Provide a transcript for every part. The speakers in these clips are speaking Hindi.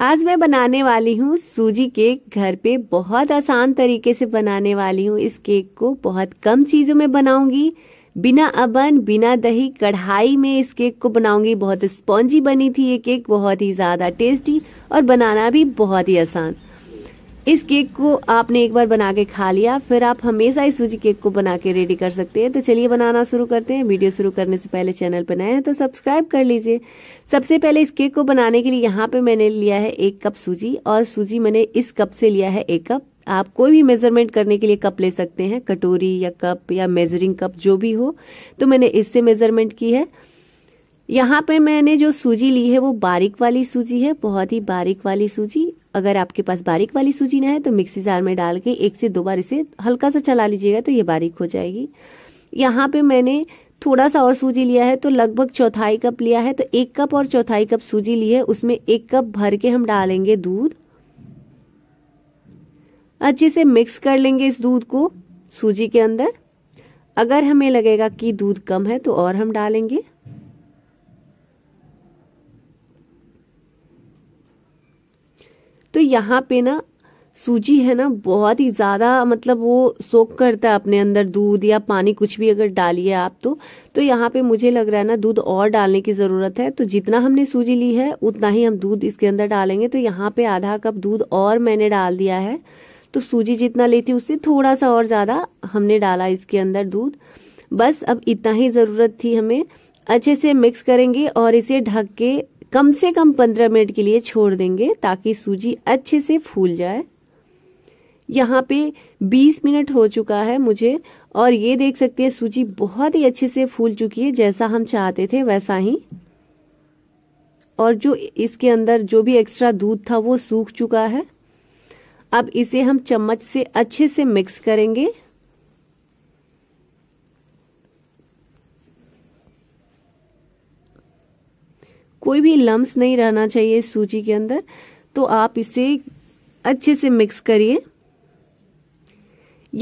आज मैं बनाने वाली हूँ सूजी केक घर पे बहुत आसान तरीके से बनाने वाली हूँ इस केक को बहुत कम चीजों में बनाऊंगी बिना अबन बिना दही कढ़ाई में इस केक को बनाऊंगी बहुत स्पॉन्जी बनी थी ये केक बहुत ही ज्यादा टेस्टी और बनाना भी बहुत ही आसान इस केक को आपने एक बार बना के खा लिया फिर आप हमेशा इस सूजी केक को बना के रेडी कर सकते हैं तो चलिए बनाना शुरू करते हैं वीडियो शुरू करने से पहले चैनल पर नए हैं तो सब्सक्राइब कर लीजिए सबसे पहले इस केक को बनाने के लिए यहाँ पे मैंने लिया है एक कप सूजी और सूजी मैंने इस कप से लिया है एक कप आप कोई भी मेजरमेंट करने के लिए कप ले सकते हैं कटोरी या कप या मेजरिंग कप जो भी हो तो मैंने इससे मेजरमेंट की है यहाँ पे मैंने जो सूजी ली है वो बारीक वाली सूजी है बहुत ही बारीक वाली सूजी अगर आपके पास बारीक वाली सूजी ना है तो मिक्सी जार में डाल के एक से दो बार इसे हल्का सा चला लीजिएगा तो ये बारीक हो जाएगी यहाँ पे मैंने थोड़ा सा और सूजी लिया है तो लगभग चौथाई कप लिया है तो एक कप और चौथाई कप सूजी ली है उसमें एक कप भर के हम डालेंगे दूध अच्छे से मिक्स कर लेंगे इस दूध को सूजी के अंदर अगर हमें लगेगा कि दूध कम है तो और हम डालेंगे यहाँ पे ना सूजी है ना बहुत ही ज़्यादा मतलब वो सोख करता है अपने अंदर दूध या पानी कुछ भी अगर डालिए आप तो तो यहाँ पे मुझे लग रहा है ना दूध और डालने की ज़रूरत है तो जितना हमने सूजी ली है उतना ही हम दूध इसके अंदर डालेंगे तो यहाँ पे आधा कप दूध और मैंने डाल दिया है तो सूजी जितना ली थी उससे थोड़ा सा और ज़्यादा हमने डाला इसके अंदर दूध बस अब इतना ही ज़रूरत थी हमें अच्छे से मिक्स करेंगे और इसे ढक के कम से कम पंद्रह मिनट के लिए छोड़ देंगे ताकि सूजी अच्छे से फूल जाए यहाँ पे 20 मिनट हो चुका है मुझे और ये देख सकते हैं सूजी बहुत ही अच्छे से फूल चुकी है जैसा हम चाहते थे वैसा ही और जो इसके अंदर जो भी एक्स्ट्रा दूध था वो सूख चुका है अब इसे हम चम्मच से अच्छे से मिक्स करेंगे कोई भी लम्स नहीं रहना चाहिए इस सूजी के अंदर तो आप इसे अच्छे से मिक्स करिए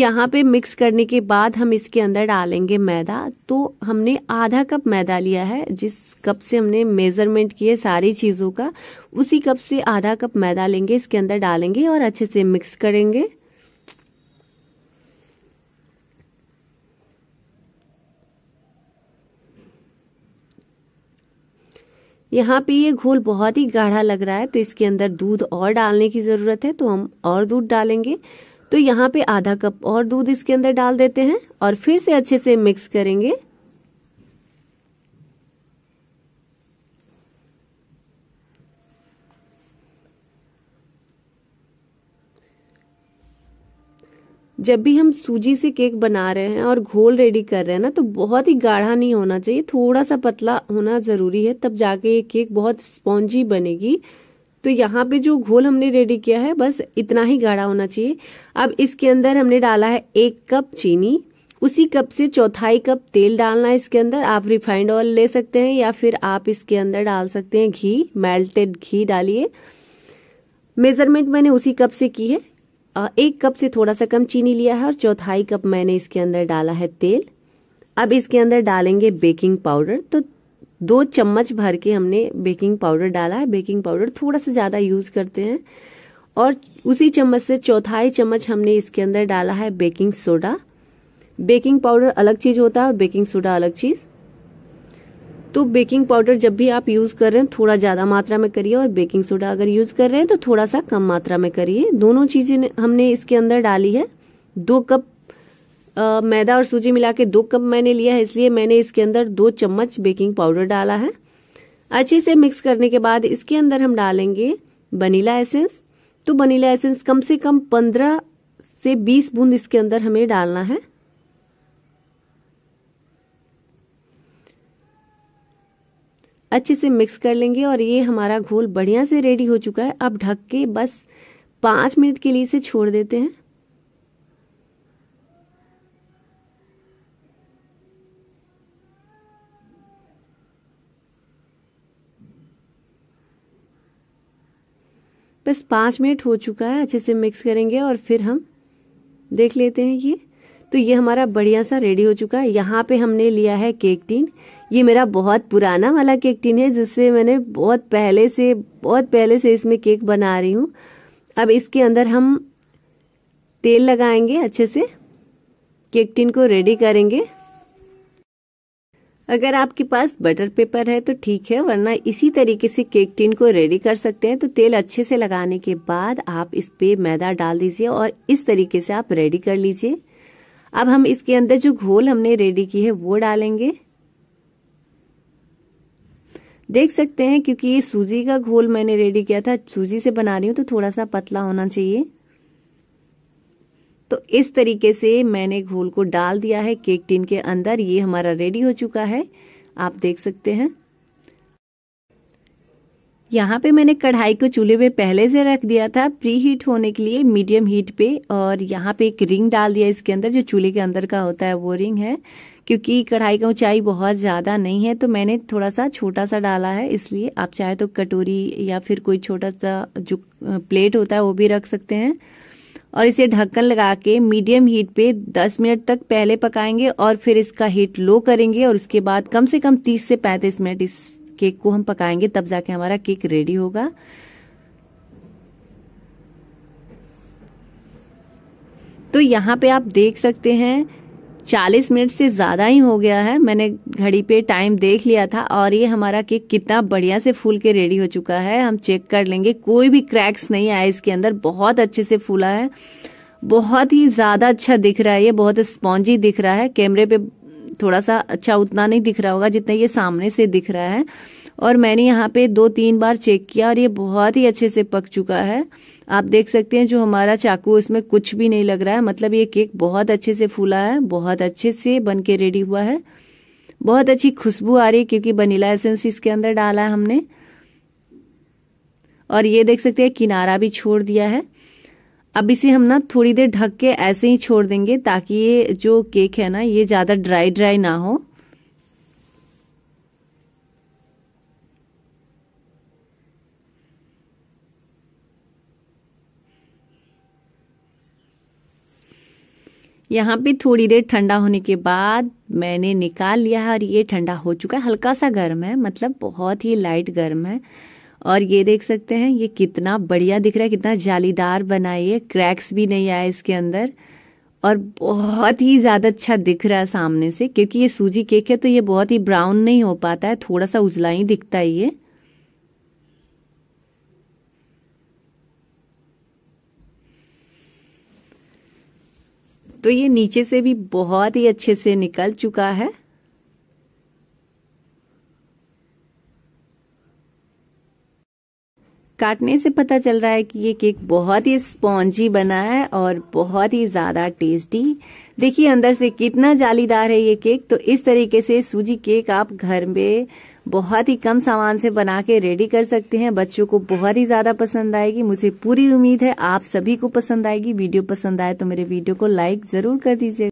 यहाँ पे मिक्स करने के बाद हम इसके अंदर डालेंगे मैदा तो हमने आधा कप मैदा लिया है जिस कप से हमने मेजरमेंट किए सारी चीज़ों का उसी कप से आधा कप मैदा लेंगे इसके अंदर डालेंगे और अच्छे से मिक्स करेंगे यहाँ पे ये घोल बहुत ही गाढ़ा लग रहा है तो इसके अंदर दूध और डालने की ज़रूरत है तो हम और दूध डालेंगे तो यहाँ पे आधा कप और दूध इसके अंदर डाल देते हैं और फिर से अच्छे से मिक्स करेंगे जब भी हम सूजी से केक बना रहे हैं और घोल रेडी कर रहे हैं ना तो बहुत ही गाढ़ा नहीं होना चाहिए थोड़ा सा पतला होना ज़रूरी है तब जाके ये केक बहुत स्पॉन्जी बनेगी तो यहाँ पे जो घोल हमने रेडी किया है बस इतना ही गाढ़ा होना चाहिए अब इसके अंदर हमने डाला है एक कप चीनी उसी कप से चौथाई कप तेल डालना है इसके अंदर आप रिफाइंड ऑयल ले सकते हैं या फिर आप इसके अंदर डाल सकते हैं घी मेल्टेड घी डालिए मेजरमेंट मैंने उसी कप से की है एक कप से थोड़ा सा कम चीनी लिया है और चौथाई कप मैंने इसके अंदर डाला है तेल अब इसके अंदर डालेंगे बेकिंग पाउडर तो दो चम्मच भर के हमने बेकिंग पाउडर डाला है बेकिंग पाउडर थोड़ा सा ज़्यादा यूज़ करते हैं और उसी चम्मच से चौथाई चम्मच हमने इसके अंदर डाला है बेकिंग सोडा बेकिंग पाउडर अलग चीज़ होता है और बेकिंग सोडा अलग चीज़ तो बेकिंग पाउडर जब भी आप यूज कर रहे हैं थोड़ा ज्यादा मात्रा में करिए और बेकिंग सोडा अगर यूज कर रहे हैं तो थोड़ा सा कम मात्रा में करिए दोनों चीजें हमने इसके अंदर डाली है दो कप आ, मैदा और सूजी मिला के दो कप मैंने लिया है इसलिए मैंने इसके अंदर दो चम्मच बेकिंग पाउडर डाला है अच्छे से मिक्स करने के बाद इसके अंदर हम डालेंगे वनीला एसेंस तो वनीला एसेंस कम से कम पंद्रह से बीस बूंद इसके अंदर हमें डालना है अच्छे से मिक्स कर लेंगे और ये हमारा घोल बढ़िया से रेडी हो चुका है अब ढक के बस पांच मिनट के लिए इसे छोड़ देते हैं बस पांच मिनट हो चुका है अच्छे से मिक्स करेंगे और फिर हम देख लेते हैं ये तो ये हमारा बढ़िया सा रेडी हो चुका है यहाँ पे हमने लिया है केक टीन ये मेरा बहुत पुराना वाला केक टीन है जिससे मैंने बहुत पहले से बहुत पहले से इसमें केक बना रही हूँ अब इसके अंदर हम तेल लगाएंगे अच्छे से केक टिन को रेडी करेंगे अगर आपके पास बटर पेपर है तो ठीक है वरना इसी तरीके से केक टिन को रेडी कर सकते हैं तो तेल अच्छे से लगाने के बाद आप इस पे मैदा डाल दीजिए और इस तरीके से आप रेडी कर लीजिए अब हम इसके अंदर जो घोल हमने रेडी की है वो डालेंगे देख सकते हैं क्योंकि ये सूजी का घोल मैंने रेडी किया था सूजी से बना रही हूं तो थोड़ा सा पतला होना चाहिए तो इस तरीके से मैंने घोल को डाल दिया है केक टिन के अंदर ये हमारा रेडी हो चुका है आप देख सकते हैं यहाँ पे मैंने कढ़ाई को चूल्हे पे पहले से रख दिया था प्री हीट होने के लिए मीडियम हीट पे और यहाँ पे एक रिंग डाल दिया इसके अंदर जो चूल्हे के अंदर का होता है वो रिंग है क्योंकि कढ़ाई का ऊंचाई बहुत ज़्यादा नहीं है तो मैंने थोड़ा सा छोटा सा डाला है इसलिए आप चाहे तो कटोरी या फिर कोई छोटा सा जो प्लेट होता है वो भी रख सकते हैं और इसे ढक्कन लगा के मीडियम हीट पे 10 मिनट तक पहले पकाएंगे और फिर इसका हीट लो करेंगे और उसके बाद कम से कम 30 से 35 मिनट इस केक को हम पकाएंगे तब जाके हमारा केक रेडी होगा तो यहाँ पे आप देख सकते हैं 40 मिनट से ज़्यादा ही हो गया है मैंने घड़ी पे टाइम देख लिया था और ये हमारा केक कितना बढ़िया से फूल के रेडी हो चुका है हम चेक कर लेंगे कोई भी क्रैक्स नहीं आए इसके अंदर बहुत अच्छे से फूला है बहुत ही ज़्यादा अच्छा दिख रहा है ये बहुत स्पॉन्जी दिख रहा है कैमरे पे थोड़ा सा अच्छा उतना नहीं दिख रहा होगा जितना ये सामने से दिख रहा है और मैंने यहाँ पे दो तीन बार चेक किया और ये बहुत ही अच्छे से पक चुका है आप देख सकते हैं जो हमारा चाकू इसमें कुछ भी नहीं लग रहा है मतलब ये केक बहुत अच्छे से फूला है बहुत अच्छे से बन के रेडी हुआ है बहुत अच्छी खुशबू आ रही है क्योंकि वनीला एसेंस इसके अंदर डाला है हमने और ये देख सकते हैं किनारा भी छोड़ दिया है अब इसे हम ना थोड़ी देर ढक के ऐसे ही छोड़ देंगे ताकि ये जो केक है ना ये ज़्यादा ड्राई ड्राई ना हो यहाँ पे थोड़ी देर ठंडा होने के बाद मैंने निकाल लिया है और ये ठंडा हो चुका है हल्का सा गर्म है मतलब बहुत ही लाइट गर्म है और ये देख सकते हैं ये कितना बढ़िया दिख रहा है कितना जालीदार बनाई है क्रैक्स भी नहीं आए इसके अंदर और बहुत ही ज़्यादा अच्छा दिख रहा है सामने से क्योंकि ये सूजी केक है तो ये बहुत ही ब्राउन नहीं हो पाता है थोड़ा सा उजला ही दिखता है ये तो ये नीचे से भी बहुत ही अच्छे से निकल चुका है काटने से पता चल रहा है कि ये केक बहुत ही स्पॉन्जी बना है और बहुत ही ज्यादा टेस्टी देखिए अंदर से कितना जालीदार है ये केक तो इस तरीके से सूजी केक आप घर में बहुत ही कम सामान से बना के रेडी कर सकते हैं बच्चों को बहुत ही ज्यादा पसंद आएगी मुझे पूरी उम्मीद है आप सभी को पसंद आएगी वीडियो पसंद आए तो मेरे वीडियो को लाइक जरूर कर दीजिए